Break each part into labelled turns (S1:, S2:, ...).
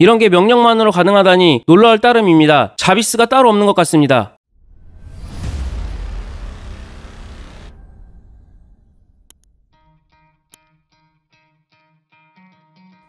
S1: 이런 게 명령만으로 가능하다니 놀라울 따름입니다. 자비스가 따로 없는 것 같습니다.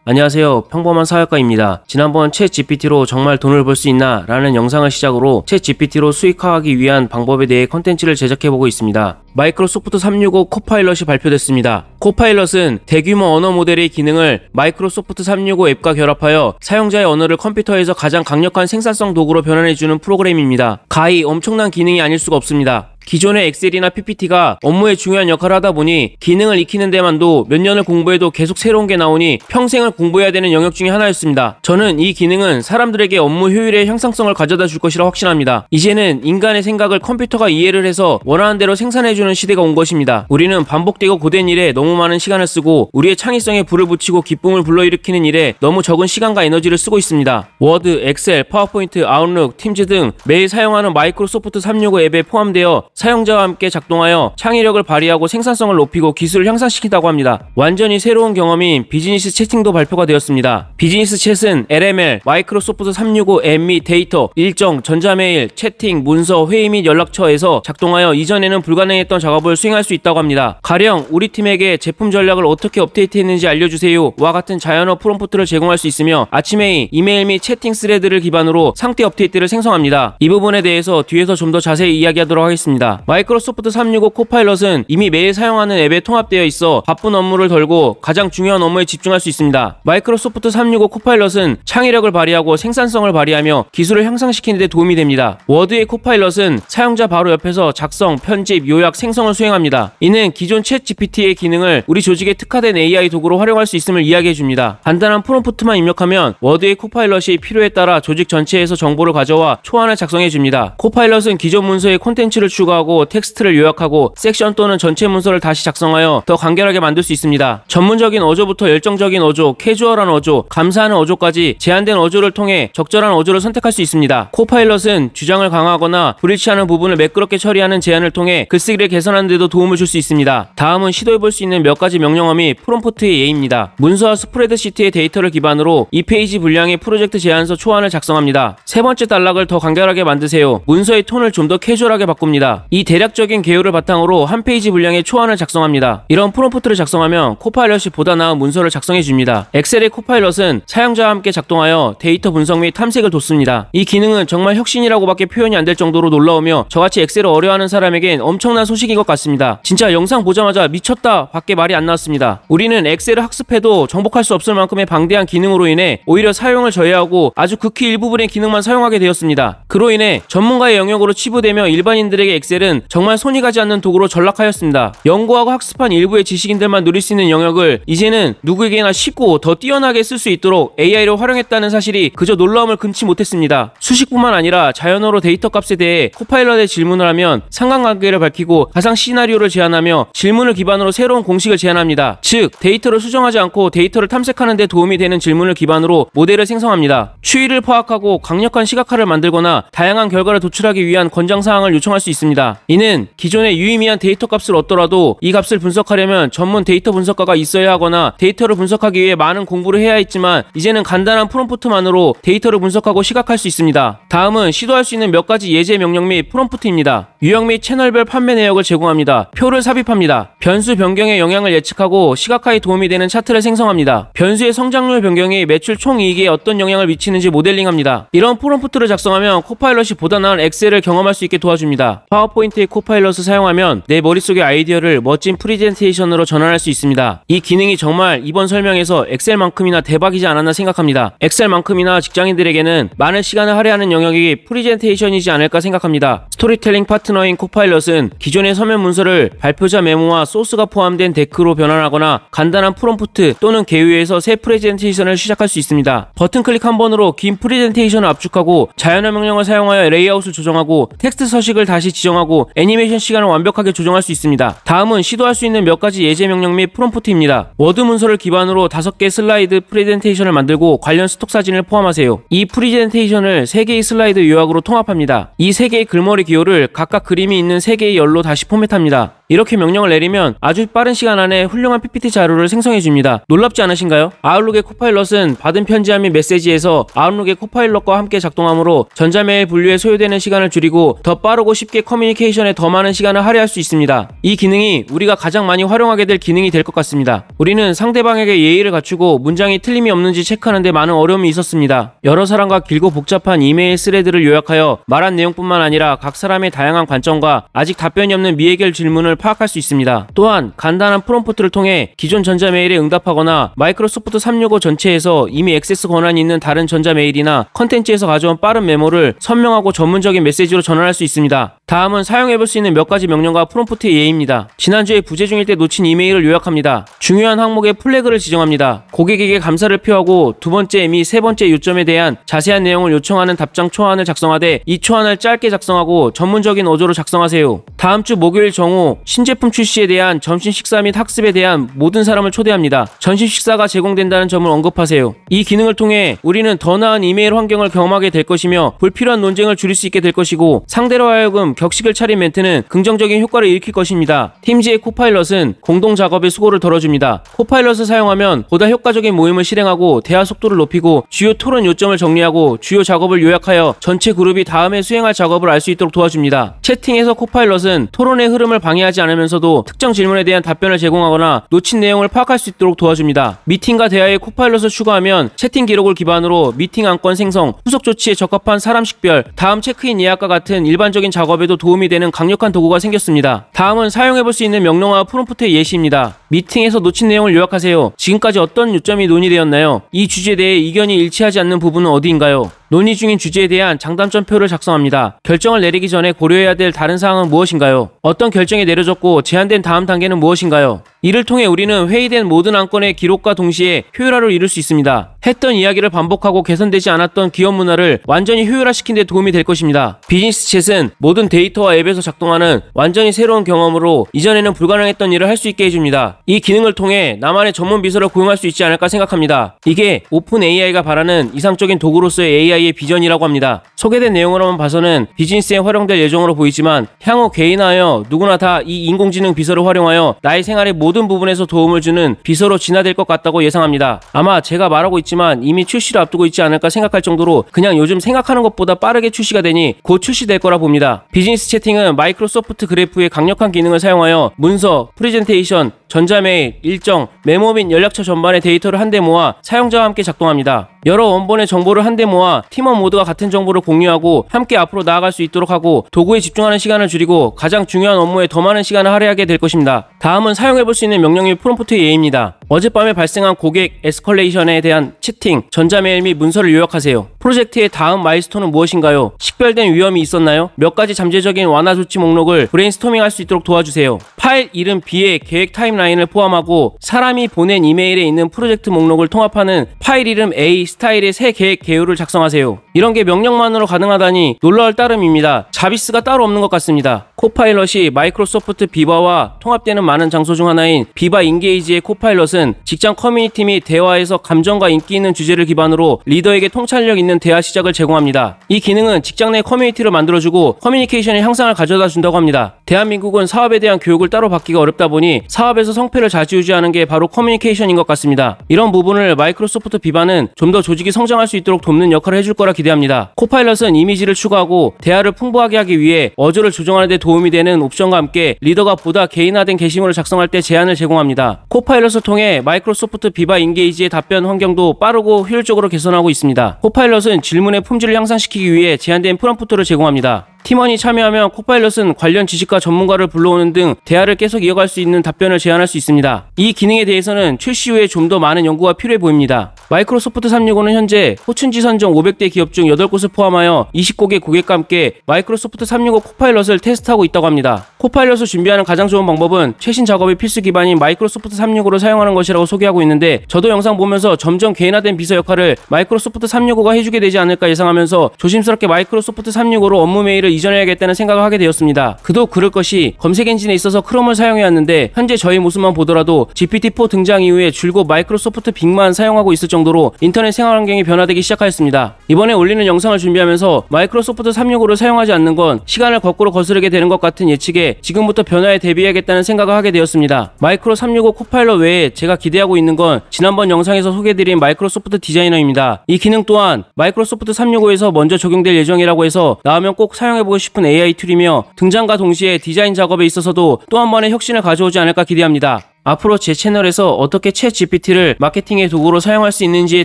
S1: 안녕하세요. 평범한 사역과입니다 지난번 채 GPT로 정말 돈을 벌 수 있나? 라는 영상을 시작으로 채 GPT로 수익화하기 위한 방법에 대해 컨텐츠를 제작해보고 있습니다. 마이크로소프트 365 코파일럿이 발표됐습니다. 코파일럿은 대규모 언어 모델의 기능을 마이크로소프트 365 앱과 결합하여 사용자의 언어를 컴퓨터에서 가장 강력한 생산성 도구로 변환해주는 프로그램입니다. 가히 엄청난 기능이 아닐 수가 없습니다. 기존의 엑셀이나 PPT가 업무에 중요한 역할을 하다 보니 기능을 익히는 데만도 몇 년을 공부해도 계속 새로운 게 나오니 평생을 공부해야 되는 영역 중에 하나였습니다. 저는 이 기능은 사람들에게 업무 효율의 향상성을 가져다 줄 것이라 확신합니다. 이제는 인간의 생각을 컴퓨터가 이해를 해서 원하는 대로 생산해주는 시대가 온 것입니다. 우리는 반복되고 고된 일에 너무 많은 시간을 쓰고 우리의 창의성에 불을 붙이고 기쁨을 불러일으키는 일에 너무 적은 시간과 에너지를 쓰고 있습니다. 워드, 엑셀, 파워포인트, 아웃룩, 팀즈 등 매일 사용하는 마이크로소프트 365 앱에 포함되어 사용자와 함께 작동하여 창의력을 발휘하고 생산성을 높이고 기술을 향상시키다고 합니다. 완전히 새로운 경험인 비즈니스 채팅도 발표가 되었습니다. 비즈니스 챗은 LML, 마이크로소프트 365 앱및 e, 데이터, 일정, 전자메일, 채팅, 문서, 회의 및 연락처에서 작동하여 이전에는 불가능했던 작업을 수행할 수 있다고 합니다. 가령 우리 팀에게 제품 전략을 어떻게 업데이트했는지 알려주세요 와 같은 자연어 프롬프트를 제공할 수 있으며 아침에 이메일 및 채팅 스레드를 기반으로 상태 업데이트를 생성합니다. 이 부분에 대해서 뒤에서 좀 더 자세히 이야기하도록 하겠습니다. 있습니다. 마이크로소프트 365 코파일럿은 이미 매일 사용하는 앱에 통합되어 있어 바쁜 업무를 덜고 가장 중요한 업무에 집중할 수 있습니다. 마이크로소프트 365 코파일럿은 창의력을 발휘하고 생산성을 발휘하며 기술을 향상시키는 데 도움이 됩니다. 워드의 코파일럿은 사용자 바로 옆에서 작성, 편집, 요약, 생성을 수행합니다. 이는 기존 챗 GPT의 기능을 우리 조직에 특화된 AI 도구로 활용할 수 있음을 이야기해 줍니다. 간단한 프롬프트만 입력하면 워드의 코파일럿이 필요에 따라 조직 전체에서 정보를 가져와 초안을 작성해 줍니다. 코파일럿은 기존 문서에 콘텐츠를 추가 제거하고 텍스트를 요약하고 섹션 또는 전체 문서를 다시 작성하여 더 간결하게 만들 수 있습니다. 전문적인 어조부터 열정적인 어조, 캐주얼한 어조, 감사하는 어조까지 제한된 어조를 통해 적절한 어조를 선택할 수 있습니다. 코파일럿은 주장을 강화하거나 불일치하는 부분을 매끄럽게 처리하는 제안을 통해 글쓰기를 개선하는 데도 도움을 줄 수 있습니다. 다음은 시도해볼 수 있는 몇 가지 명령어이 프롬포트의 예입니다. 문서와 스프레드시트의 데이터를 기반으로 2페이지 분량의 프로젝트 제안서 초안을 작성합니다. 세 번째 단락을 더 간결하게 만드세요. 문서의 톤을 좀 더 캐주얼하게 바꿉니다. 이 대략적인 개요를 바탕으로 한 페이지 분량의 초안을 작성합니다. 이런 프롬프트를 작성하면 코파일럿이 보다 나은 문서를 작성해 줍니다. 엑셀의 코파일럿은 사용자와 함께 작동하여 데이터 분석 및 탐색을 돕습니다. 이 기능은 정말 혁신이라고밖에 표현이 안 될 정도로 놀라우며 저같이 엑셀을 어려워하는 사람에겐 엄청난 소식인 것 같습니다. 진짜 영상 보자마자 미쳤다 밖에 말이 안 나왔습니다. 우리는 엑셀을 학습해도 정복할 수 없을 만큼의 방대한 기능으로 인해 오히려 사용을 저해하고 아주 극히 일부분의 기능만 사용하게 되었습니다. 그로 인해 전문가의 영역으로 치부되며 일반인들에게 엑셀 엑셀은 정말 손이 가지 않는 도구로 전락하였습니다. 연구하고 학습한 일부의 지식인들만 누릴 수 있는 영역을 이제는 누구에게나 쉽고 더 뛰어나게 쓸 수 있도록 AI를 활용했다는 사실이 그저 놀라움을 금치 못했습니다. 수식뿐만 아니라 자연어로 데이터 값에 대해 코파일럿에 질문을 하면 상관관계를 밝히고 가상 시나리오를 제안하며 질문을 기반으로 새로운 공식을 제안합니다. 즉, 데이터를 수정하지 않고 데이터를 탐색하는 데 도움이 되는 질문을 기반으로 모델을 생성합니다. 추이를 파악하고 강력한 시각화를 만들거나 다양한 결과를 도출하기 위한 권장사항을 요청할 수 있습니다. 있습니다. 이는 기존의 유의미한 데이터 값을 얻더라도 이 값을 분석하려면 전문 데이터 분석가가 있어야 하거나 데이터를 분석하기 위해 많은 공부를 해야 했지만 이제는 간단한 프롬프트만으로 데이터를 분석하고 시각할 수 있습니다. 다음은 시도할 수 있는 몇 가지 예제 명령 및 프롬프트입니다. 유형 및 채널별 판매 내역을 제공합니다. 표를 삽입합니다. 변수 변경의 영향을 예측하고 시각화에 도움이 되는 차트를 생성합니다. 변수의 성장률 변경이 매출 총 이익에 어떤 영향을 미치는지 모델링합니다. 이런 프롬프트를 작성하면 코파일럿이 보다 나은 엑셀을 경험할 수 있게 도와줍니다. 파워 파워포인트의 코파일럿을 사용하면 내 머릿속의 아이디어를 멋진 프리젠테이션으로 전환할 수 있습니다. 이 기능이 정말 이번 설명에서 엑셀만큼이나 대박이지 않았나 생각합니다. 엑셀만큼이나 직장인들에게는 많은 시간을 할애하는 영역이 프리젠테이션이지 않을까 생각합니다. 스토리텔링 파트너인 코파일럿은 기존의 서면 문서를 발표자 메모와 소스가 포함된 데크로 변환하거나 간단한 프롬프트 또는 개요에서 새 프레젠테이션을 시작할 수 있습니다. 버튼 클릭 한 번으로 긴 프레젠테이션을 압축하고 자연화 명령을 사용하여 레이아웃을 조정하고 텍스트 서식을 다시 지정하고 지정하고 애니메이션 시간을 완벽하게 조정할 수 있습니다. 다음은 시도할 수 있는 몇 가지 예제 명령 및 프롬포트입니다. 워드 문서를 기반으로 5개 슬라이드 프레젠테이션을 만들고 관련 스톡 사진을 포함하세요. 이 프레젠테이션을 3개의 슬라이드 요약으로 통합합니다. 이 3개의 글머리 기호를 각각 그림이 있는 3개의 열로 다시 포맷합니다. 이렇게 명령을 내리면 아주 빠른 시간 안에 훌륭한 PPT 자료를 생성해 줍니다. 놀랍지 않으신가요? 아웃룩의 코파일럿은 받은 편지함및 메시지에서 아웃룩의 코파일럿과 함께 작동하므로 전자메일 분류에 소요되는 시간을 줄이고 더 빠르고 쉽게 커뮤니케이션에 더 많은 시간을 할애할 수 있습니다. 이 기능이 우리가 가장 많이 활용하게 될 기능이 될 것 같습니다. 우리는 상대방에게 예의를 갖추고 문장이 틀림이 없는지 체크하는데 많은 어려움이 있었습니다. 여러 사람과 길고 복잡한 이메일 스레드를 요약하여 말한 내용뿐만 아니라 각 사람의 다양한 관점과 아직 답변이 없는 미해결 질문을 파악할 수 있습니다. 또한 간단한 프롬포트를 통해 기존 전자메일에 응답하거나 마이크로소프트 365 전체에서 이미 액세스 권한이 있는 다른 전자메일이나 컨텐츠에서 가져온 빠른 메모를 선명하고 전문적인 메시지로 전환할 수 있습니다. 다음은 사용해볼 수 있는 몇 가지 명령과 프롬프트의 예입니다. 지난주에 부재 중일 때 놓친 이메일을 요약합니다. 중요한 항목에 플래그를 지정합니다. 고객에게 감사를 표하고 두 번째 및세 번째 요점에 대한 자세한 내용을 요청하는 답장 초안을 작성하되 이 초안을 짧게 작성하고 전문적인 어조로 작성하세요. 다음 주 목요일 정오 신제품 출시에 대한 점심 식사 및 학습에 대한 모든 사람을 초대합니다. 점심 식사가 제공된다는 점을 언급하세요. 이 기능을 통해 우리는 더 나은 이메일 환경을 경험하게 될 것이며 불필요한 논쟁을 줄일 수 있게 될 것이고 상대로 하여금 격식을 차린 멘트는 긍정적인 효과를 일으킬 것입니다. 팀지의 코파일럿은 공동 작업의 수고를 덜어줍니다. 코파일럿을 사용하면 보다 효과적인 모임을 실행하고 대화 속도를 높이고 주요 토론 요점을 정리하고 주요 작업을 요약하여 전체 그룹이 다음에 수행할 작업을 알 수 있도록 도와줍니다. 채팅에서 코파일럿은 토론의 흐름을 방해하지 않으면서도 특정 질문에 대한 답변을 제공하거나 놓친 내용을 파악할 수 있도록 도와줍니다. 미팅과 대화에 코파일럿을 추가하면 채팅 기록을 기반으로 미팅 안건 생성, 후속 조치에 적합한 사람 식별, 다음 체크인 예약과 같은 일반적인 작업에도 활용에도 도움이 되는 강력한 도구가 생겼습니다. 다음은 사용해볼 수 있는 명령어와 프롬프트의 예시입니다. 미팅에서 놓친 내용을 요약하세요. 지금까지 어떤 요점이 논의되었나요? 이 주제에 대해 이견이 일치하지 않는 부분은 어디인가요? 논의 중인 주제에 대한 장단점표를 작성합니다. 결정을 내리기 전에 고려해야 될 다른 사항은 무엇인가요? 어떤 결정이 내려졌고 제한된 다음 단계는 무엇인가요? 이를 통해 우리는 회의된 모든 안건의 기록과 동시에 효율화를 이룰 수 있습니다. 했던 이야기를 반복하고 개선되지 않았던 기업 문화를 완전히 효율화시킨 데 도움이 될 것입니다. 비즈니스 챗은 모든 데이터와 앱에서 작동하는 완전히 새로운 경험으로 이전에는 불가능했던 일을 할 수 있게 해줍니다. 이 기능을 통해 나만의 전문 비서를 고용할 수 있지 않을까 생각합니다. 이게 오픈 AI가 바라는 이상적인 도구로서의 AI AI의 비전이라고 합니다. 소개된 내용으로만 봐서는 비즈니스에 활용될 예정으로 보이지만 향후 개인하여 누구나 다 이 인공지능 비서를 활용하여 나의 생활의 모든 부분에서 도움을 주는 비서로 진화될 것 같다고 예상합니다. 아마 제가 말하고 있지만 이미 출시를 앞두고 있지 않을까 생각할 정도로 그냥 요즘 생각하는 것보다 빠르게 출시가 되니 곧 출시될 거라 봅니다. 비즈니스 채팅은 마이크로소프트 그래프의 강력한 기능을 사용하여 문서, 프레젠테이션, 전자메일, 일정, 메모 및 연락처 전반의 데이터를 한데 모아 사용자와 함께 작동합니다. 여러 원본의 정보를 한데 모아 팀원 모두가 같은 정보를 공유하고 함께 앞으로 나아갈 수 있도록 하고 도구에 집중하는 시간을 줄이고 가장 중요한 업무에 더 많은 시간을 할애하게 될 것입니다. 다음은 사용해볼 수 있는 명령의 프롬프트의 예입니다. 어젯밤에 발생한 고객 에스컬레이션에 대한 채팅, 전자메일 및 문서를 요약하세요. 프로젝트의 다음 마이스톤은 무엇인가요? 식별된 위험이 있었나요? 몇 가지 잠재적인 완화 조치 목록을 브레인스토밍 할 수 있도록 도와주세요. 파일 이름 b 의 계획 타임라인을 포함하고 사람이 보낸 이메일에 있는 프로젝트 목록을 통합하는 파일 이름 A 스타일의 새 계획 개요를 작성하세요. 이런 게 명령만으로 가능하다니 놀라울 따름입니다. 자비스가 따로 없는 것 같습니다. 코파일럿이 마이크로소프트 비바와 통합되는 많은 장소 중 하나인 비바 인게이지의 코파일럿은 것은 직장 커뮤니티 및 대화에서 감정과 인기 있는 주제를 기반으로 리더에게 통찰력 있는 대화 시작을 제공합니다. 이 기능은 직장 내 커뮤니티를 만들어주고 커뮤니케이션의 향상을 가져다 준다고 합니다. 대한민국은 사업에 대한 교육을 따로 받기가 어렵다 보니 사업에서 성패를 좌지우지하는 게 바로 커뮤니케이션인 것 같습니다. 이런 부분을 마이크로소프트 비바는 좀더 조직이 성장할 수 있도록 돕는 역할을 해줄 거라 기대합니다. 코파일럿은 이미지를 추가하고 대화를 풍부하게 하기 위해 어조를 조정하는 데 도움이 되는 옵션과 함께 리더가 보다 개인화된 게시물을 작성할 때 제안을 제공합니다. 코파일럿을 통해 마이크로소프트 비바 인게이지의 답변 환경도 빠르고 효율적으로 개선하고 있습니다. 코파일럿은 질문의 품질을 향상시키기 위해 제한된 프롬프트를 제공합니다. 팀원이 참여하면 코파일럿은 관련 지식과 전문가를 불러오는 등 대화를 계속 이어갈 수 있는 답변을 제안할 수 있습니다. 이 기능에 대해서는 출시 후에 좀 더 많은 연구가 필요해 보입니다. 마이크로소프트 365는 현재 호춘지 선정 500대 기업 중 8곳을 포함하여 2 0곳의 고객과 함께 마이크로소프트 365 코파일럿을 테스트하고 있다고 합니다. 코파일럿을 준비하는 가장 좋은 방법은 최신 작업의 필수 기반인 마이크로소프트 365를 사용하는 것이라고 소개하고 있는데 저도 영상 보면서 점점 개인화된 비서 역할을 마이크로소프트 365가 해주게 되지 않을까 예상하면서 조심스럽게 마이크로소프트 365로 업무 메일을 서비를 이전해야겠다는 생각을 하게 되었습니다. 그도 그럴 것이 검색 엔진에 있어서 크롬을 사용해왔는데 현재 저희 모습만 보더라도 GPT-4 등장 이후에 줄곧 마이크로소프트 빅만 사용하고 있을 정도로 인터넷 생활 환경이 변화되기 시작하였습니다. 이번에 올리는 영상을 준비하면서 마이크로소프트 365를 사용하지 않는 건 시간을 거꾸로 거스르게 되는 것 같은 예측에 지금부터 변화에 대비해야겠다는 생각을 하게 되었습니다. 마이크로 365코파일러 외에 제가 기대하고 있는 건 지난번 영상에서 소개드린 해 마이크로소프트 디자이너입니다. 이 기능 또한 마이크로소프트 365에서 먼저 적용될 예정이라고 해서 나오면 꼭 사용해 사용해보고 싶은 AI 툴이며 등장과 동시에 디자인 작업에 있어서도 또 한 번의 혁신을 가져오지 않을까 기대합니다. 앞으로 제 채널에서 어떻게 챗 GPT를 마케팅의 도구로 사용할 수 있는지에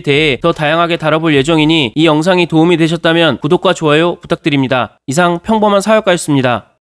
S1: 대해 더 다양하게 다뤄볼 예정이니 이 영상이 도움이 되셨다면 구독과 좋아요 부탁드립니다. 이상 평범한 사역가였습니다.